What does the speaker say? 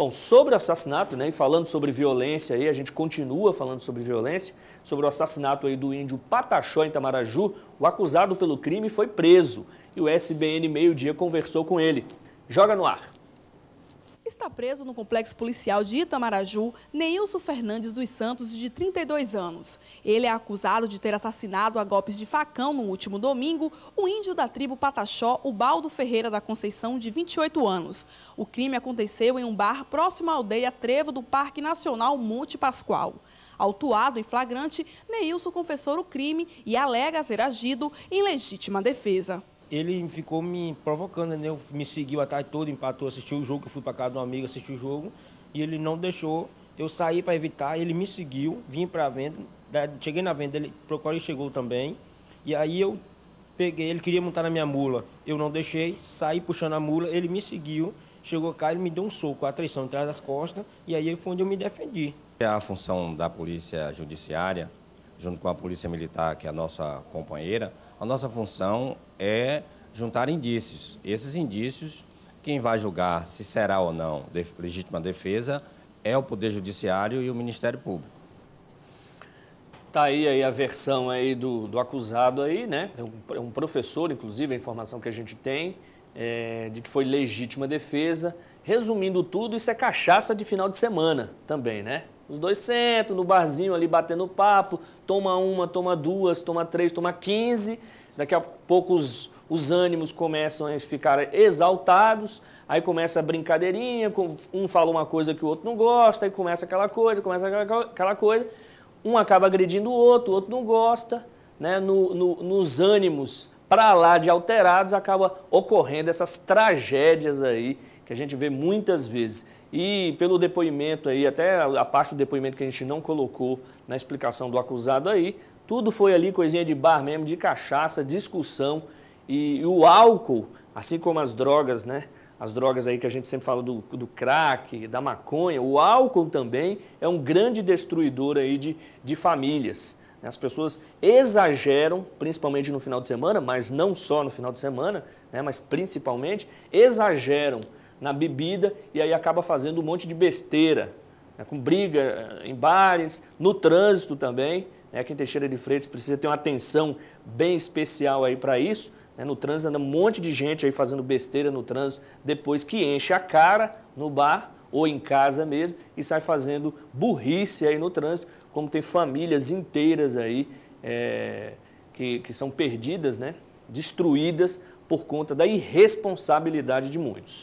Bom, sobre o assassinato, né, e falando sobre violência aí, a gente continua falando sobre violência, sobre o assassinato aí do índio Pataxó em Tamaraju, o acusado pelo crime foi preso e o SBN Meio Dia conversou com ele. Joga no ar. Está preso no complexo policial de Itamaraju Neilson Fernandes dos Santos, de 32 anos. Ele é acusado de ter assassinado a golpes de facão no último domingo o índio da tribo Pataxó, o Baldo Ferreira da Conceição, de 28 anos. O crime aconteceu em um bar próximo à aldeia Trevo do Parque Nacional Monte Pascoal. Autuado em flagrante, Neilson confessou o crime e alega ter agido em legítima defesa ele ficou me provocando, né? me seguiu a tarde toda, empatou, assistiu o jogo, eu fui para casa de um amigo assistir o jogo, e ele não deixou. Eu saí para evitar, ele me seguiu, vim para a venda, cheguei na venda, ele procurou e chegou também. E aí eu peguei, ele queria montar na minha mula, eu não deixei, saí puxando a mula, ele me seguiu, chegou cá, ele me deu um soco, a traição atrás das costas, e aí foi onde eu me defendi. É a função da polícia judiciária, junto com a polícia militar, que é a nossa companheira, a nossa função é juntar indícios. Esses indícios, quem vai julgar se será ou não de, legítima defesa é o Poder Judiciário e o Ministério Público. Está aí, aí, a versão aí do, do acusado aí, né? É um, é um professor, inclusive, a informação que a gente tem, é, de que foi legítima defesa. Resumindo tudo, isso é cachaça de final de semana também, né? Os dois sentam no barzinho ali batendo papo, toma uma, toma duas, toma três, toma quinze. Daqui a pouco os, os ânimos começam a ficar exaltados, aí começa a brincadeirinha, um fala uma coisa que o outro não gosta, aí começa aquela coisa, começa aquela coisa. Um acaba agredindo o outro, o outro não gosta. Né, no, no, nos ânimos para lá de alterados, acaba ocorrendo essas tragédias aí que a gente vê muitas vezes. E pelo depoimento aí, até a parte do depoimento que a gente não colocou na explicação do acusado aí, tudo foi ali coisinha de bar mesmo, de cachaça, discussão e, e o álcool, assim como as drogas, né? As drogas aí que a gente sempre fala do, do crack, da maconha, o álcool também é um grande destruidor aí de, de famílias. Né? As pessoas exageram, principalmente no final de semana, mas não só no final de semana, né, mas principalmente, exageram na bebida e aí acaba fazendo um monte de besteira, né, com briga eh, em bares, no trânsito também. Né, em Teixeira de Freitas precisa ter uma atenção bem especial aí para isso. Né, no trânsito anda um monte de gente aí fazendo besteira no trânsito, depois que enche a cara no bar ou em casa mesmo e sai fazendo burrice aí no trânsito, como tem famílias inteiras aí é, que, que são perdidas, né, destruídas por conta da irresponsabilidade de muitos.